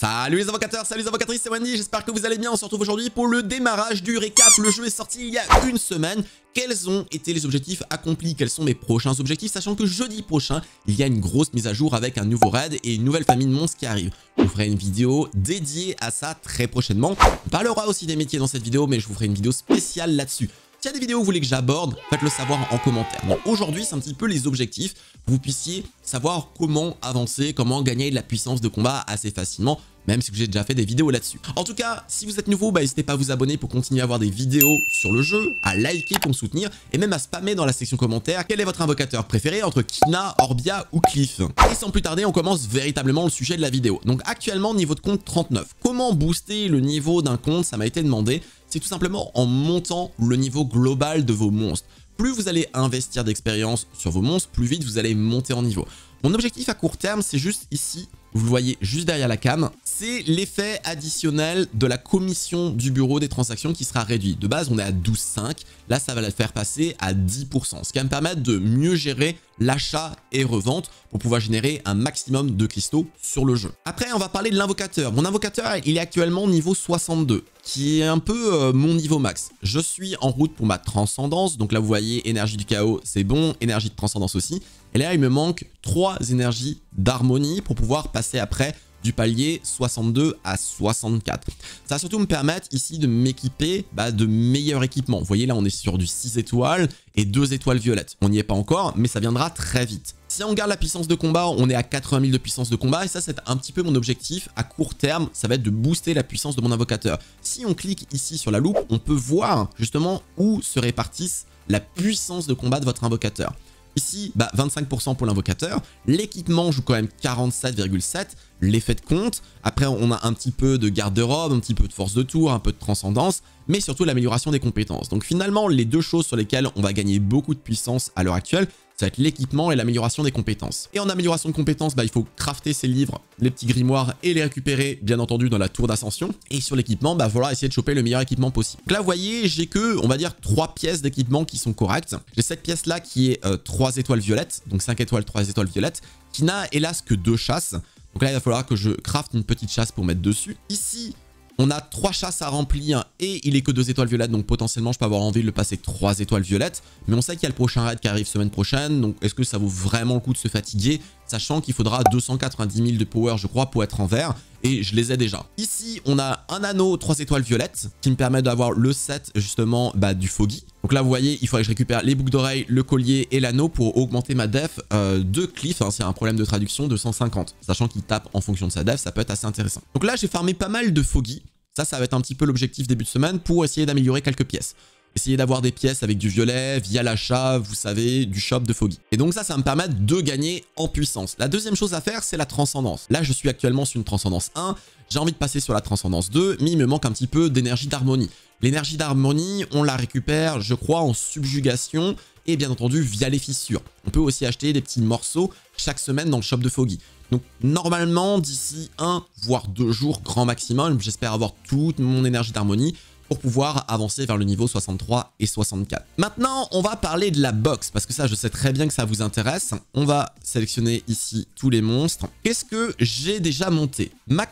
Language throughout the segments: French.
Salut les avocateurs, salut les avocatrices, c'est Wendy, j'espère que vous allez bien. On se retrouve aujourd'hui pour le démarrage du récap. Le jeu est sorti il y a une semaine. Quels ont été les objectifs accomplis Quels sont mes prochains objectifs Sachant que jeudi prochain, il y a une grosse mise à jour avec un nouveau raid et une nouvelle famille de monstres qui arrive. Je vous ferai une vidéo dédiée à ça très prochainement. On parlera aussi des métiers dans cette vidéo, mais je vous ferai une vidéo spéciale là-dessus. S'il y a des vidéos que vous voulez que j'aborde, faites-le savoir en commentaire. Bon, aujourd'hui, c'est un petit peu les objectifs, vous puissiez savoir comment avancer, comment gagner de la puissance de combat assez facilement, même si j'ai déjà fait des vidéos là-dessus. En tout cas, si vous êtes nouveau, bah, n'hésitez pas à vous abonner pour continuer à voir des vidéos sur le jeu, à liker pour me soutenir, et même à spammer dans la section commentaire quel est votre invocateur préféré entre Kina, Orbia ou Cliff. Et sans plus tarder, on commence véritablement le sujet de la vidéo. Donc actuellement, niveau de compte 39. Comment booster le niveau d'un compte Ça m'a été demandé c'est tout simplement en montant le niveau global de vos monstres. Plus vous allez investir d'expérience sur vos monstres, plus vite vous allez monter en niveau. Mon objectif à court terme, c'est juste ici vous le voyez juste derrière la cam, c'est l'effet additionnel de la commission du bureau des transactions qui sera réduit. De base, on est à 12,5. Là, ça va la faire passer à 10%, ce qui va me permettre de mieux gérer l'achat et revente pour pouvoir générer un maximum de cristaux sur le jeu. Après, on va parler de l'invocateur. Mon invocateur, il est actuellement niveau 62, qui est un peu euh, mon niveau max. Je suis en route pour ma transcendance. Donc là, vous voyez, énergie du chaos, c'est bon. Énergie de transcendance aussi. Et là, il me manque 3 énergies d'harmonie pour pouvoir après du palier 62 à 64. Ça va surtout me permettre ici de m'équiper bah, de meilleurs équipements. Vous voyez là on est sur du 6 étoiles et 2 étoiles violettes. On n'y est pas encore mais ça viendra très vite. Si on garde la puissance de combat, on est à 80 000 de puissance de combat et ça c'est un petit peu mon objectif à court terme, ça va être de booster la puissance de mon invocateur. Si on clique ici sur la loupe, on peut voir justement où se répartissent la puissance de combat de votre invocateur. Ici, 25% bah, pour l'invocateur. L'équipement joue quand même 47,7. L'effet de compte. Après, on a un petit peu de garde-robe, un petit peu de force de tour, un peu de transcendance, mais surtout l'amélioration des compétences. Donc finalement, les deux choses sur lesquelles on va gagner beaucoup de puissance à l'heure actuelle, ça va être l'équipement et l'amélioration des compétences. Et en amélioration de compétences, bah, il faut crafter ses livres, les petits grimoires et les récupérer, bien entendu, dans la tour d'ascension. Et sur l'équipement, bah falloir essayer de choper le meilleur équipement possible. Donc là, vous voyez, j'ai que, on va dire, trois pièces d'équipement qui sont correctes. J'ai cette pièce-là qui est euh, trois 3 étoiles violettes, donc 5 étoiles, 3 étoiles violettes, qui n'a hélas que deux chasses. Donc là, il va falloir que je crafte une petite chasse pour mettre dessus. Ici, on a trois chasses à remplir et il est que deux étoiles violettes. Donc potentiellement, je peux avoir envie de le passer trois étoiles violettes. Mais on sait qu'il y a le prochain raid qui arrive semaine prochaine. Donc est-ce que ça vaut vraiment le coup de se fatiguer sachant qu'il faudra 290 000 de power, je crois, pour être en vert, et je les ai déjà. Ici, on a un anneau 3 étoiles violettes, qui me permet d'avoir le set, justement, bah, du Foggy. Donc là, vous voyez, il faudrait que je récupère les boucles d'oreilles, le collier et l'anneau pour augmenter ma def euh, de Cliff, hein, c'est un problème de traduction, de 150, sachant qu'il tape en fonction de sa def, ça peut être assez intéressant. Donc là, j'ai farmé pas mal de Foggy, ça, ça va être un petit peu l'objectif début de semaine pour essayer d'améliorer quelques pièces. Essayez d'avoir des pièces avec du violet, via l'achat, vous savez, du shop de Foggy. Et donc ça, ça va me permettre de gagner en puissance. La deuxième chose à faire, c'est la transcendance. Là, je suis actuellement sur une transcendance 1, j'ai envie de passer sur la transcendance 2, mais il me manque un petit peu d'énergie d'harmonie. L'énergie d'harmonie, on la récupère, je crois, en subjugation et bien entendu via les fissures. On peut aussi acheter des petits morceaux chaque semaine dans le shop de Foggy. Donc normalement, d'ici un voire deux jours grand maximum, j'espère avoir toute mon énergie d'harmonie pour pouvoir avancer vers le niveau 63 et 64. Maintenant, on va parler de la box, parce que ça, je sais très bien que ça vous intéresse. On va sélectionner ici tous les monstres. Qu'est-ce que j'ai déjà monté Ma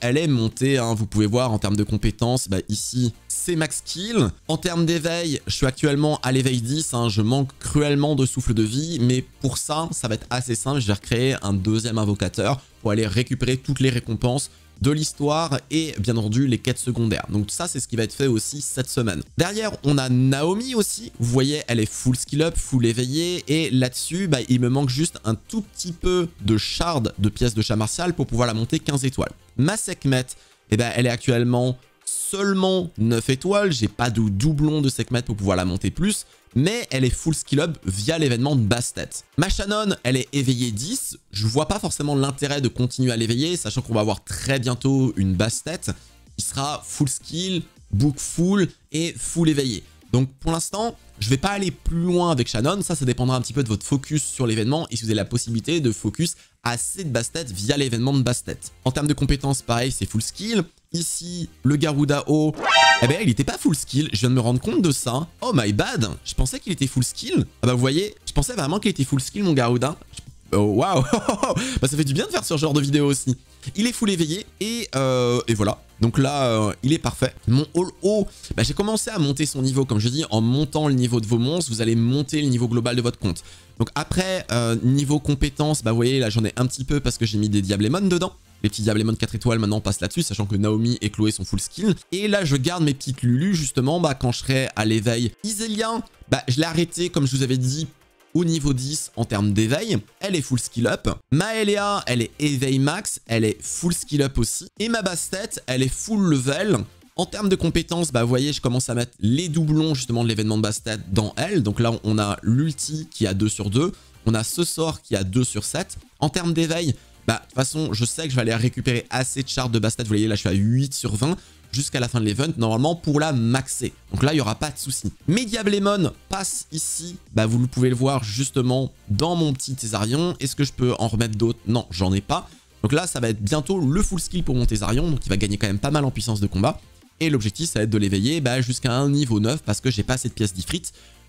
elle est montée, hein. vous pouvez voir en termes de compétences, bah, ici, c'est max kill. En termes d'éveil, je suis actuellement à l'éveil 10, hein. je manque cruellement de souffle de vie, mais pour ça, ça va être assez simple, je vais recréer un deuxième invocateur pour aller récupérer toutes les récompenses de l'histoire et bien entendu les quêtes secondaires. Donc ça c'est ce qui va être fait aussi cette semaine. Derrière on a Naomi aussi, vous voyez elle est full skill up, full éveillée et là-dessus bah, il me manque juste un tout petit peu de shard de pièces de chat martial pour pouvoir la monter 15 étoiles. Ma Sekhmet, eh ben, elle est actuellement seulement 9 étoiles, j'ai pas de doublon de Sekhmet pour pouvoir la monter plus, mais elle est full skill up via l'événement de basse tête. Ma Shannon, elle est éveillée 10, je vois pas forcément l'intérêt de continuer à l'éveiller, sachant qu'on va avoir très bientôt une basse tête qui sera full skill, book full et full éveillé. Donc pour l'instant, je vais pas aller plus loin avec Shannon, ça, ça dépendra un petit peu de votre focus sur l'événement et si vous avez la possibilité de focus assez de basse tête via l'événement de basse tête. En termes de compétences, pareil, c'est full skill ici, le Garuda haut. Eh ben, il était pas full skill, je viens de me rendre compte de ça. Oh my bad, je pensais qu'il était full skill. Ah bah, vous voyez, je pensais vraiment qu'il était full skill, mon Garuda. Oh, waouh Bah, ça fait du bien de faire ce genre de vidéo aussi. Il est full éveillé et, euh, et voilà. Donc là, euh, il est parfait. Mon all haut, bah, j'ai commencé à monter son niveau. Comme je dis, en montant le niveau de vos monstres, vous allez monter le niveau global de votre compte. Donc après, euh, niveau compétence bah vous voyez, là j'en ai un petit peu parce que j'ai mis des Diablémon dedans les petits Diablemon 4 étoiles maintenant passent là-dessus, sachant que Naomi et Chloé sont full skill. Et là, je garde mes petites Lulu, justement, bah, quand je serai à l'éveil. Iselien, bah, je l'ai arrêté, comme je vous avais dit, au niveau 10 en termes d'éveil. Elle est full skill up. Ma Elea, elle est éveil max. Elle est full skill up aussi. Et ma Bastet, elle est full level. En termes de compétences, bah, vous voyez, je commence à mettre les doublons justement de l'événement de Bastet dans elle. Donc là, on a l'ulti qui a 2 sur 2. On a ce sort qui a 2 sur 7. En termes d'éveil, bah de toute façon je sais que je vais aller récupérer assez de shards de basket, vous voyez là je suis à 8 sur 20 jusqu'à la fin de l'event normalement pour la maxer. Donc là il n'y aura pas de souci. Mes Diablemon passe ici, bah vous pouvez le voir justement dans mon petit Thésarion. Est-ce que je peux en remettre d'autres Non j'en ai pas. Donc là ça va être bientôt le full skill pour mon Thésarion, donc il va gagner quand même pas mal en puissance de combat. Et l'objectif ça va être de l'éveiller bah, jusqu'à un niveau 9 parce que j'ai pas assez de pièces d'ifrit.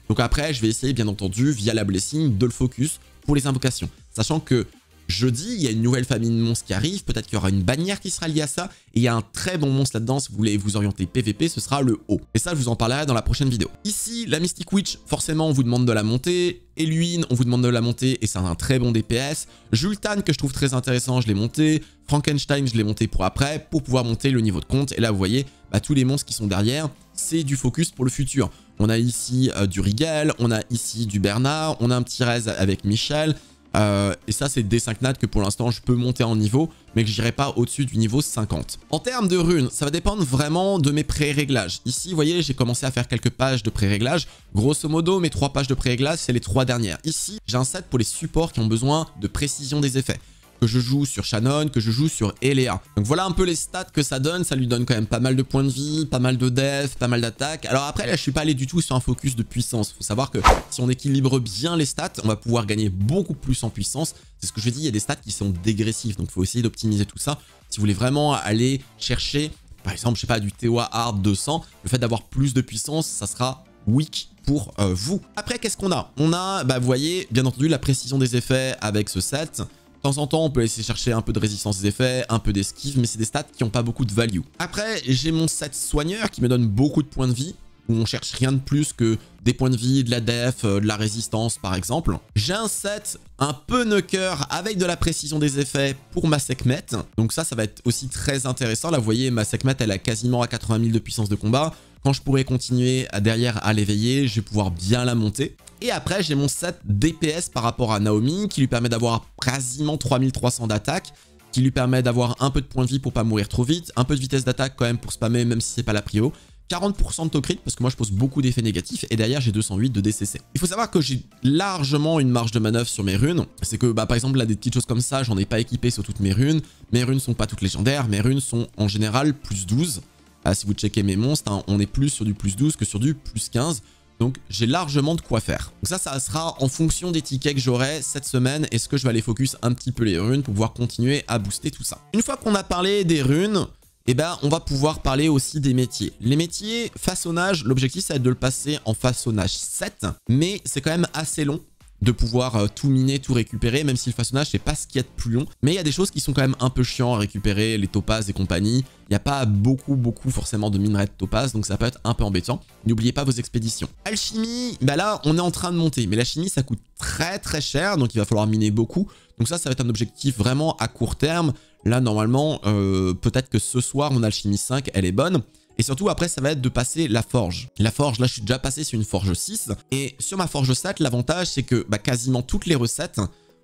Donc après je vais essayer bien entendu via la blessing de le focus pour les invocations. Sachant que jeudi. Il y a une nouvelle famille de monstres qui arrive. Peut-être qu'il y aura une bannière qui sera liée à ça. Et il y a un très bon monstre là-dedans. Si vous voulez vous orienter PVP, ce sera le haut. Et ça, je vous en parlerai dans la prochaine vidéo. Ici, la Mystic Witch, forcément, on vous demande de la monter. Eluine, on vous demande de la monter et c'est un très bon DPS. Jultan, que je trouve très intéressant, je l'ai monté. Frankenstein, je l'ai monté pour après, pour pouvoir monter le niveau de compte. Et là, vous voyez, bah, tous les monstres qui sont derrière, c'est du focus pour le futur. On a ici euh, du Rigel, on a ici du Bernard, on a un petit Rez avec Michel. Euh, et ça, c'est des 5 nats que pour l'instant, je peux monter en niveau, mais que j'irai pas au-dessus du niveau 50. En termes de runes, ça va dépendre vraiment de mes pré-réglages. Ici, vous voyez, j'ai commencé à faire quelques pages de pré-réglages. Grosso modo, mes 3 pages de pré-réglages, c'est les 3 dernières. Ici, j'ai un set pour les supports qui ont besoin de précision des effets que je joue sur Shannon, que je joue sur Elea. Donc voilà un peu les stats que ça donne. Ça lui donne quand même pas mal de points de vie, pas mal de def, pas mal d'attaque. Alors après, là, je suis pas allé du tout sur un focus de puissance. Faut savoir que si on équilibre bien les stats, on va pouvoir gagner beaucoup plus en puissance. C'est ce que je dis, il y a des stats qui sont dégressifs. Donc il faut essayer d'optimiser tout ça. Si vous voulez vraiment aller chercher, par exemple, je sais pas, du TOA Hard 200, le fait d'avoir plus de puissance, ça sera weak pour euh, vous. Après, qu'est-ce qu'on a On a, bah, vous voyez, bien entendu, la précision des effets avec ce set. De temps en temps, on peut essayer chercher un peu de résistance des effets, un peu d'esquive, mais c'est des stats qui n'ont pas beaucoup de value. Après, j'ai mon set soigneur qui me donne beaucoup de points de vie, où on cherche rien de plus que des points de vie, de la def, euh, de la résistance par exemple. J'ai un set un peu nuker avec de la précision des effets pour ma Sekhmet. Donc ça, ça va être aussi très intéressant. Là, vous voyez, ma Sekhmet, elle a quasiment à 80 000 de puissance de combat. Quand je pourrai continuer à derrière à l'éveiller, je vais pouvoir bien la monter. Et après, j'ai mon set DPS par rapport à Naomi, qui lui permet d'avoir quasiment 3300 d'attaque, qui lui permet d'avoir un peu de points de vie pour pas mourir trop vite, un peu de vitesse d'attaque quand même pour spammer, même si c'est pas la prio, 40% de taux crit, parce que moi je pose beaucoup d'effets négatifs, et derrière j'ai 208 de DCC. Il faut savoir que j'ai largement une marge de manœuvre sur mes runes, c'est que bah, par exemple là des petites choses comme ça, j'en ai pas équipé sur toutes mes runes, mes runes sont pas toutes légendaires, mes runes sont en général plus 12, bah, si vous checkez mes monstres, hein, on est plus sur du plus 12 que sur du plus 15, donc j'ai largement de quoi faire. Donc ça, ça sera en fonction des tickets que j'aurai cette semaine. Est-ce que je vais aller focus un petit peu les runes pour pouvoir continuer à booster tout ça Une fois qu'on a parlé des runes, eh ben, on va pouvoir parler aussi des métiers. Les métiers façonnage, l'objectif ça va être de le passer en façonnage 7, mais c'est quand même assez long de pouvoir euh, tout miner, tout récupérer, même si le façonnage c'est pas ce qu'il y a de plus long. Mais il y a des choses qui sont quand même un peu chiants à récupérer, les topazes et compagnie. Il n'y a pas beaucoup, beaucoup forcément de minerais de topaz, donc ça peut être un peu embêtant. N'oubliez pas vos expéditions. Alchimie, bah là, on est en train de monter, mais la chimie, ça coûte très très cher, donc il va falloir miner beaucoup. Donc ça, ça va être un objectif vraiment à court terme. Là, normalement, euh, peut-être que ce soir, mon alchimie 5, elle est bonne. Et surtout, après, ça va être de passer la forge. La forge, là, je suis déjà passé sur une forge 6. Et sur ma forge 7, l'avantage, c'est que bah, quasiment toutes les recettes,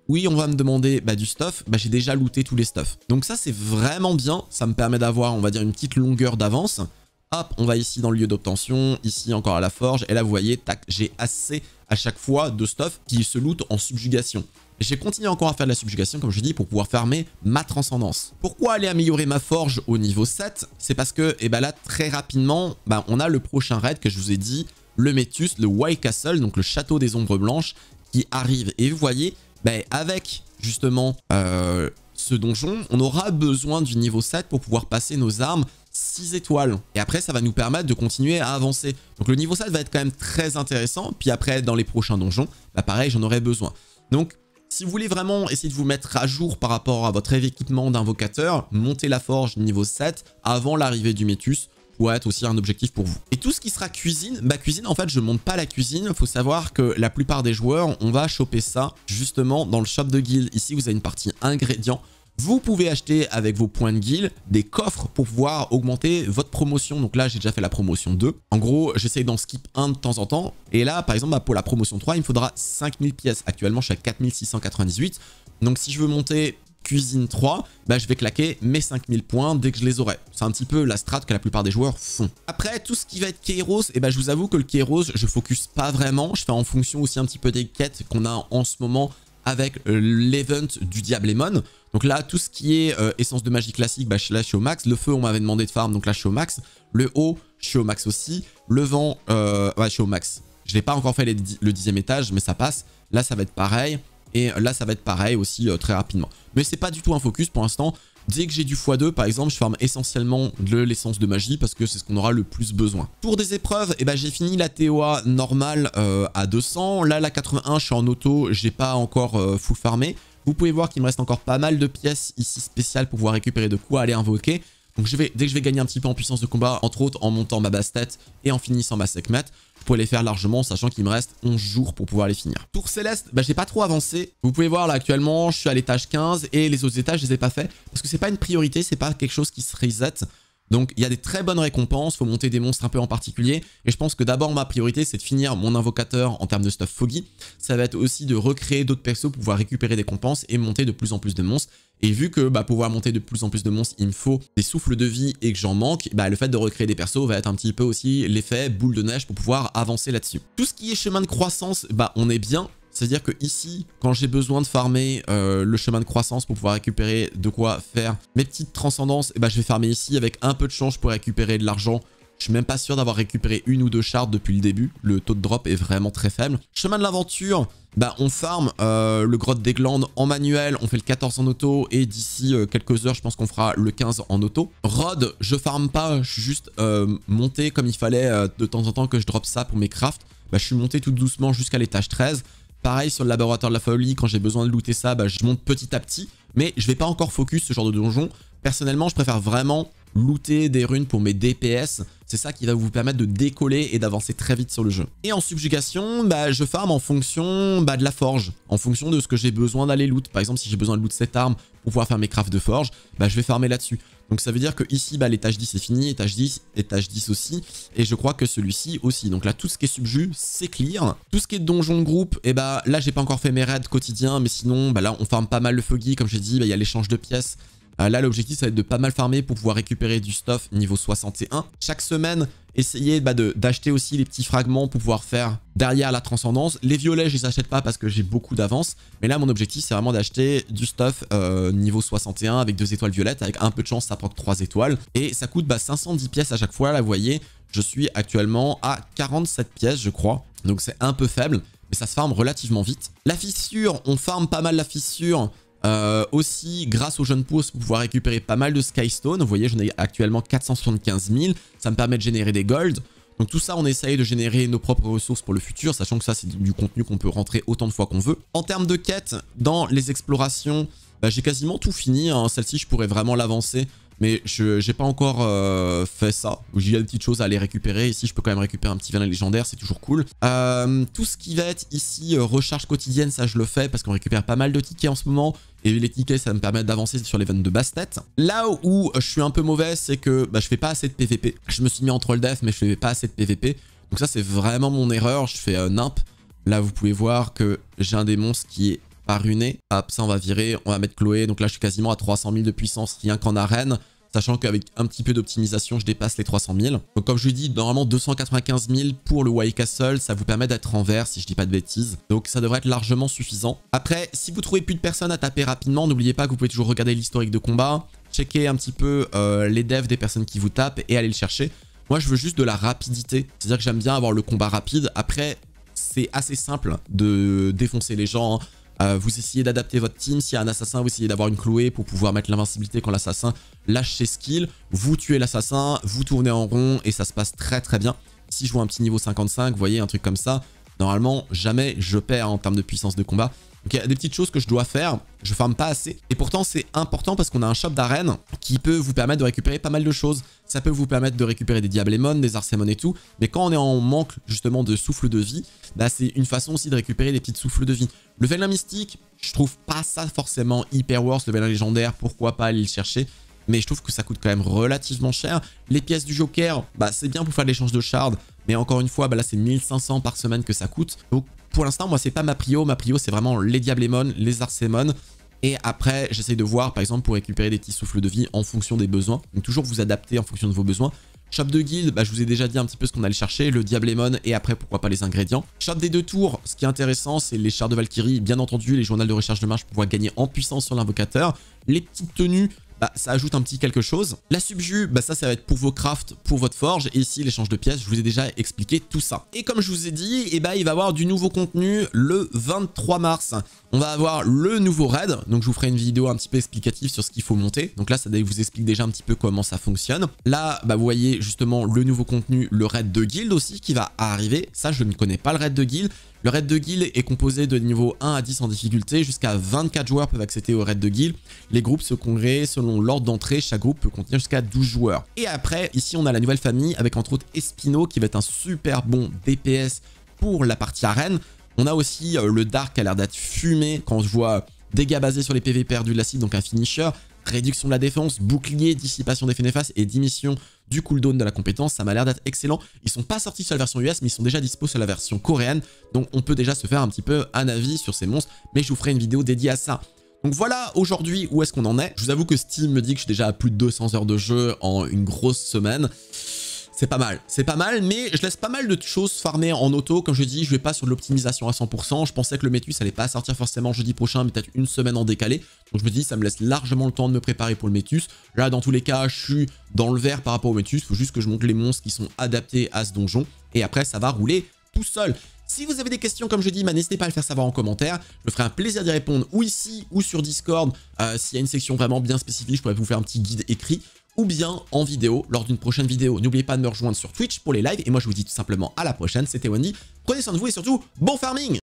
oui, on va me demander bah, du stuff, bah, j'ai déjà looté tous les stuffs. Donc ça, c'est vraiment bien. Ça me permet d'avoir, on va dire, une petite longueur d'avance. Hop, on va ici dans le lieu d'obtention, ici encore à la forge. Et là, vous voyez, tac, j'ai assez à chaque fois de stuff qui se loot en subjugation. J'ai continué encore à faire de la subjugation, comme je dis, pour pouvoir fermer ma transcendance. Pourquoi aller améliorer ma forge au niveau 7 C'est parce que, et eh ben là, très rapidement, ben, on a le prochain raid que je vous ai dit, le Métus, le White Castle, donc le château des ombres blanches, qui arrive. Et vous voyez, ben, avec justement euh, ce donjon, on aura besoin du niveau 7 pour pouvoir passer nos armes 6 étoiles. Et après, ça va nous permettre de continuer à avancer. Donc le niveau 7 va être quand même très intéressant. Puis après, dans les prochains donjons, bah pareil, j'en aurai besoin. Donc si vous voulez vraiment essayer de vous mettre à jour par rapport à votre équipement d'invocateur, montez la forge niveau 7 avant l'arrivée du Métus pourrait être aussi un objectif pour vous. Et tout ce qui sera cuisine, ma bah, cuisine en fait je monte pas la cuisine, Il faut savoir que la plupart des joueurs on va choper ça justement dans le shop de guild. Ici vous avez une partie ingrédients vous pouvez acheter avec vos points de guild des coffres pour pouvoir augmenter votre promotion. Donc là, j'ai déjà fait la promotion 2. En gros, j'essaye d'en skip un de temps en temps. Et là, par exemple, bah, pour la promotion 3, il me faudra 5000 pièces. Actuellement, je suis à 4698. Donc si je veux monter cuisine 3, bah, je vais claquer mes 5000 points dès que je les aurai. C'est un petit peu la strat que la plupart des joueurs font. Après, tout ce qui va être Kairos, et eh ben je vous avoue que le Kairos, je focus pas vraiment. Je fais en fonction aussi un petit peu des quêtes qu'on a en ce moment avec euh, l'event du Diablemon. Donc là, tout ce qui est euh, essence de magie classique, bah, là, je suis au max. Le feu, on m'avait demandé de farm, donc là, je suis au max. Le haut, je suis au max aussi. Le vent, euh, je suis au max. Je n'ai pas encore fait le dixième étage, mais ça passe. Là, ça va être pareil. Et là, ça va être pareil aussi très rapidement. Mais c'est pas du tout un focus pour l'instant. Dès que j'ai du x2, par exemple, je farme essentiellement de l'essence de magie parce que c'est ce qu'on aura le plus besoin. Pour des épreuves, eh ben, j'ai fini la TOA normale euh, à 200. Là, la 81, je suis en auto, j'ai pas encore euh, full farmé. Vous pouvez voir qu'il me reste encore pas mal de pièces ici spéciales pour pouvoir récupérer de quoi aller invoquer. Donc je vais, dès que je vais gagner un petit peu en puissance de combat, entre autres en montant ma basse tête et en finissant ma sec-mètre, pour les faire largement, sachant qu'il me reste 11 jours pour pouvoir les finir. Pour céleste, bah, j'ai pas trop avancé. Vous pouvez voir là actuellement, je suis à l'étage 15 et les autres étages, je les ai pas fait parce que c'est pas une priorité, c'est pas quelque chose qui se reset. Donc il y a des très bonnes récompenses, faut monter des monstres un peu en particulier. Et je pense que d'abord ma priorité c'est de finir mon invocateur en termes de stuff foggy. Ça va être aussi de recréer d'autres persos pour pouvoir récupérer des compenses et monter de plus en plus de monstres. Et vu que bah, pouvoir monter de plus en plus de monstres, il me faut des souffles de vie et que j'en manque, bah, le fait de recréer des persos va être un petit peu aussi l'effet boule de neige pour pouvoir avancer là-dessus. Tout ce qui est chemin de croissance, bah, on est bien. C'est-à-dire que ici, quand j'ai besoin de farmer euh, le chemin de croissance pour pouvoir récupérer de quoi faire mes petites transcendances, et eh ben, je vais farmer ici avec un peu de chance pour récupérer de l'argent je suis même pas sûr d'avoir récupéré une ou deux shards depuis le début. Le taux de drop est vraiment très faible. Chemin de l'aventure, bah, on farm euh, le grotte des glandes en manuel. On fait le 14 en auto et d'ici euh, quelques heures, je pense qu'on fera le 15 en auto. Rod, je farm pas, je suis juste monté comme il fallait de temps en temps que je drop ça pour mes crafts. Bah, je suis monté tout doucement jusqu'à l'étage 13. Pareil sur le laboratoire de la folie, quand j'ai besoin de looter ça, bah, je monte petit à petit. Mais je vais pas encore focus ce genre de donjon. Personnellement, je préfère vraiment looter des runes pour mes DPS. C'est ça qui va vous permettre de décoller et d'avancer très vite sur le jeu. Et en subjugation, bah, je farm en fonction bah, de la forge, en fonction de ce que j'ai besoin d'aller loot. Par exemple, si j'ai besoin de looter cette arme, pour pouvoir mes crafts de forge, bah, je vais farmer là-dessus. Donc ça veut dire que ici, bah, l'étage 10 est fini, étage 10, étage 10 aussi, et je crois que celui-ci aussi. Donc là, tout ce qui est subju c'est clear. Tout ce qui est donjon groupe, et eh bah là, j'ai pas encore fait mes raids quotidiens, mais sinon, bah là, on farme pas mal le foggy, comme j'ai dit, bah, il y a l'échange de pièces, euh, là, l'objectif, ça va être de pas mal farmer pour pouvoir récupérer du stuff niveau 61. Chaque semaine, essayer bah, d'acheter aussi les petits fragments pour pouvoir faire derrière la transcendance. Les violets, je les achète pas parce que j'ai beaucoup d'avance. Mais là, mon objectif, c'est vraiment d'acheter du stuff euh, niveau 61 avec deux étoiles violettes. Avec un peu de chance, ça prend trois étoiles. Et ça coûte 510 bah, pièces à chaque fois. Là, vous voyez, je suis actuellement à 47 pièces, je crois. Donc, c'est un peu faible mais ça se farme relativement vite. La fissure, on farme pas mal la fissure euh, aussi, grâce aux jeunes pousses, pouvoir récupérer pas mal de Skystone. Vous voyez, j'en ai actuellement 475 000. Ça me permet de générer des golds. Donc tout ça, on essaye de générer nos propres ressources pour le futur, sachant que ça, c'est du contenu qu'on peut rentrer autant de fois qu'on veut. En termes de quêtes, dans les explorations, bah, j'ai quasiment tout fini. Hein. Celle-ci, je pourrais vraiment l'avancer mais je j'ai pas encore euh, fait ça. J'ai des petites choses à aller récupérer. Ici, je peux quand même récupérer un petit vin légendaire, c'est toujours cool. Euh, tout ce qui va être ici, euh, recharge quotidienne, ça je le fais parce qu'on récupère pas mal de tickets en ce moment. Et les tickets, ça me permet d'avancer sur les vannes de basse tête. Là où je suis un peu mauvais, c'est que bah, je fais pas assez de PVP. Je me suis mis en troll def, mais je fais pas assez de PVP. Donc ça, c'est vraiment mon erreur. Je fais nimp. Là, vous pouvez voir que j'ai un démon qui est par runé. Hop, ah, ça on va virer, on va mettre Chloé. Donc là je suis quasiment à 300 000 de puissance rien qu'en arène. Sachant qu'avec un petit peu d'optimisation, je dépasse les 300 000. Donc comme je vous dis, normalement 295 000 pour le White Castle, ça vous permet d'être en vert si je dis pas de bêtises. Donc ça devrait être largement suffisant. Après, si vous trouvez plus de personnes à taper rapidement, n'oubliez pas que vous pouvez toujours regarder l'historique de combat, checker un petit peu euh, les devs des personnes qui vous tapent et aller le chercher. Moi, je veux juste de la rapidité. C'est-à-dire que j'aime bien avoir le combat rapide. Après, c'est assez simple de défoncer les gens. Hein. Euh, vous essayez d'adapter votre team. S'il y a un assassin, vous essayez d'avoir une clouée pour pouvoir mettre l'invincibilité quand l'assassin lâche ses skills. Vous tuez l'assassin, vous tournez en rond et ça se passe très très bien. Si je joue un petit niveau 55, vous voyez, un truc comme ça, normalement, jamais je perds en termes de puissance de combat il y a des petites choses que je dois faire, je farme pas assez. Et pourtant c'est important parce qu'on a un shop d'arène qui peut vous permettre de récupérer pas mal de choses. Ça peut vous permettre de récupérer des Diablemon, des Arcémon et tout. Mais quand on est en manque justement de souffle de vie, bah c'est une façon aussi de récupérer des petites souffles de vie. Le Vélin Mystique, je trouve pas ça forcément hyper worth. Le Vélin Légendaire, pourquoi pas aller le chercher mais je trouve que ça coûte quand même relativement cher. Les pièces du Joker, bah, c'est bien pour faire l'échange de shards, mais encore une fois, bah, là c'est 1500 par semaine que ça coûte. Donc pour l'instant, moi, c'est pas ma prio. Ma prio, c'est vraiment les Diablémon, les Arcémon. Et après, j'essaye de voir, par exemple, pour récupérer des petits souffles de vie en fonction des besoins. Donc, toujours vous adapter en fonction de vos besoins. Shop de guild, bah, je vous ai déjà dit un petit peu ce qu'on allait chercher, le Diablémon et après pourquoi pas les ingrédients. Shop des deux tours, ce qui est intéressant c'est les chars de Valkyrie, bien entendu les journaux de recherche de marche pour pouvoir gagner en puissance sur l'invocateur. Les petites tenues, bah, ça ajoute un petit quelque chose. La subju bah, ça, ça va être pour vos crafts, pour votre forge. Et ici, l'échange de pièces, je vous ai déjà expliqué tout ça. Et comme je vous ai dit, eh bah, il va y avoir du nouveau contenu le 23 mars. On va avoir le nouveau raid. Donc, je vous ferai une vidéo un petit peu explicative sur ce qu'il faut monter. Donc là, ça vous explique déjà un petit peu comment ça fonctionne. Là, bah, vous voyez justement le nouveau contenu, le raid de guild aussi qui va arriver. Ça, je ne connais pas le raid de guild. Le raid de guild est composé de niveau 1 à 10 en difficulté. Jusqu'à 24 joueurs peuvent accéder au raid de guild. Les groupes se congréent selon l'ordre d'entrée. Chaque groupe peut contenir jusqu'à 12 joueurs. Et après, ici, on a la nouvelle famille avec entre autres Espino qui va être un super bon DPS pour la partie arène. On a aussi euh, le Dark qui a l'air d'être fumé quand je vois dégâts basés sur les PV perdus de l'acide, donc un finisher réduction de la défense, bouclier, dissipation des néfastes et démission du cooldown de la compétence. Ça m'a l'air d'être excellent. Ils sont pas sortis sur la version US, mais ils sont déjà dispo sur la version coréenne. Donc on peut déjà se faire un petit peu un avis sur ces monstres, mais je vous ferai une vidéo dédiée à ça. Donc voilà aujourd'hui où est-ce qu'on en est. Je vous avoue que Steam me dit que j'ai déjà à plus de 200 heures de jeu en une grosse semaine. C'est pas mal, c'est pas mal, mais je laisse pas mal de choses farmer en auto. Comme je dis, je vais pas sur de l'optimisation à 100%. Je pensais que le Métus allait pas sortir forcément jeudi prochain, mais peut-être une semaine en décalé. Donc je me dis, ça me laisse largement le temps de me préparer pour le Métus. Là, dans tous les cas, je suis dans le vert par rapport au il Faut juste que je monte les monstres qui sont adaptés à ce donjon. Et après, ça va rouler tout seul. Si vous avez des questions, comme je dis, bah, n'hésitez pas à le faire savoir en commentaire. Je me ferai un plaisir d'y répondre ou ici ou sur Discord. Euh, s'il y a une section vraiment bien spécifique, je pourrais vous faire un petit guide écrit ou bien en vidéo lors d'une prochaine vidéo. N'oubliez pas de me rejoindre sur Twitch pour les lives et moi je vous dis tout simplement à la prochaine, c'était Wendy, prenez soin de vous et surtout bon farming